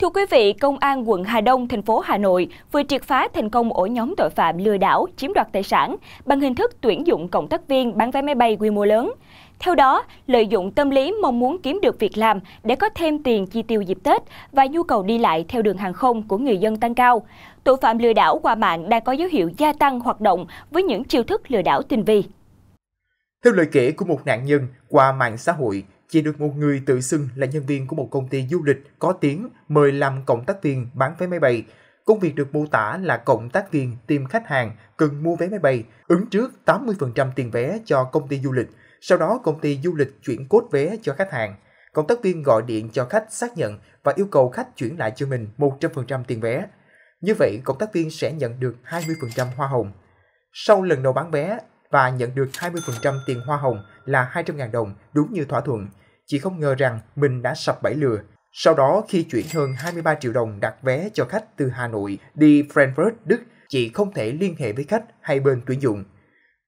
Thưa quý vị, Công an quận Hà Đông, thành phố Hà Nội vừa triệt phá thành công ổ nhóm tội phạm lừa đảo, chiếm đoạt tài sản bằng hình thức tuyển dụng cộng tác viên bán vé máy bay quy mô lớn. Theo đó, lợi dụng tâm lý mong muốn kiếm được việc làm để có thêm tiền chi tiêu dịp Tết và nhu cầu đi lại theo đường hàng không của người dân tăng cao, tội phạm lừa đảo qua mạng đang có dấu hiệu gia tăng hoạt động với những chiêu thức lừa đảo tinh vi. Theo lời kể của một nạn nhân qua mạng xã hội, chỉ được một người tự xưng là nhân viên của một công ty du lịch có tiếng mời làm cộng tác viên bán vé máy bay. Công việc được mô tả là cộng tác viên tìm khách hàng cần mua vé máy bay, ứng trước 80% tiền vé cho công ty du lịch, sau đó công ty du lịch chuyển cốt vé cho khách hàng. Cộng tác viên gọi điện cho khách xác nhận và yêu cầu khách chuyển lại cho mình 100% tiền vé. Như vậy, cộng tác viên sẽ nhận được 20% hoa hồng. Sau lần đầu bán vé, và nhận được 20% tiền hoa hồng là 200.000 đồng đúng như thỏa thuận. Chị không ngờ rằng mình đã sập bẫy lừa. Sau đó khi chuyển hơn 23 triệu đồng đặt vé cho khách từ Hà Nội đi Frankfurt, Đức, chị không thể liên hệ với khách hay bên tuyển dụng.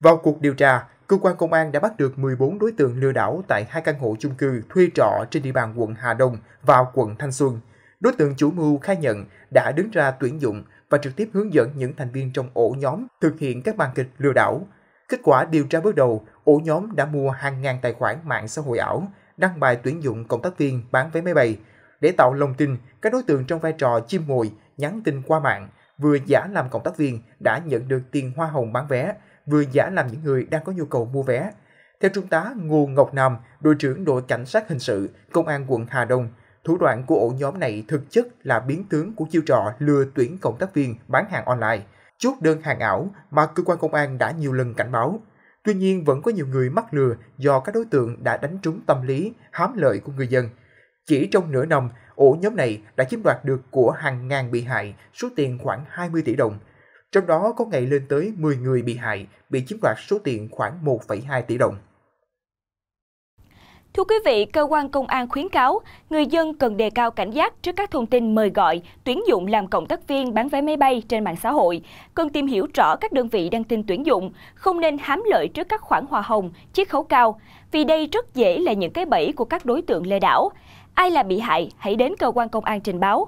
Vào cuộc điều tra, cơ quan công an đã bắt được 14 đối tượng lừa đảo tại hai căn hộ chung cư thuê trọ trên địa bàn quận Hà Đông và quận Thanh Xuân. Đối tượng chủ mưu khai nhận đã đứng ra tuyển dụng và trực tiếp hướng dẫn những thành viên trong ổ nhóm thực hiện các màn kịch lừa đảo, Kết quả điều tra bước đầu, ổ nhóm đã mua hàng ngàn tài khoản mạng xã hội ảo, đăng bài tuyển dụng cộng tác viên bán vé máy bay. Để tạo lòng tin, các đối tượng trong vai trò chim mồi nhắn tin qua mạng, vừa giả làm cộng tác viên đã nhận được tiền hoa hồng bán vé, vừa giả làm những người đang có nhu cầu mua vé. Theo Trung tá Ngô Ngọc Nam, đội trưởng đội cảnh sát hình sự, công an quận Hà Đông, thủ đoạn của ổ nhóm này thực chất là biến tướng của chiêu trò lừa tuyển cộng tác viên bán hàng online – chốt đơn hàng ảo mà cơ quan công an đã nhiều lần cảnh báo. Tuy nhiên vẫn có nhiều người mắc lừa do các đối tượng đã đánh trúng tâm lý hám lợi của người dân. Chỉ trong nửa năm, ổ nhóm này đã chiếm đoạt được của hàng ngàn bị hại số tiền khoảng 20 tỷ đồng. Trong đó có ngày lên tới 10 người bị hại bị chiếm đoạt số tiền khoảng 1,2 tỷ đồng. Thưa quý vị, cơ quan công an khuyến cáo người dân cần đề cao cảnh giác trước các thông tin mời gọi, tuyển dụng làm cộng tác viên bán vé máy bay trên mạng xã hội, cần tìm hiểu rõ các đơn vị đăng tin tuyển dụng, không nên hám lợi trước các khoản hoa hồng, chiết khấu cao, vì đây rất dễ là những cái bẫy của các đối tượng lừa đảo. Ai là bị hại, hãy đến cơ quan công an trình báo.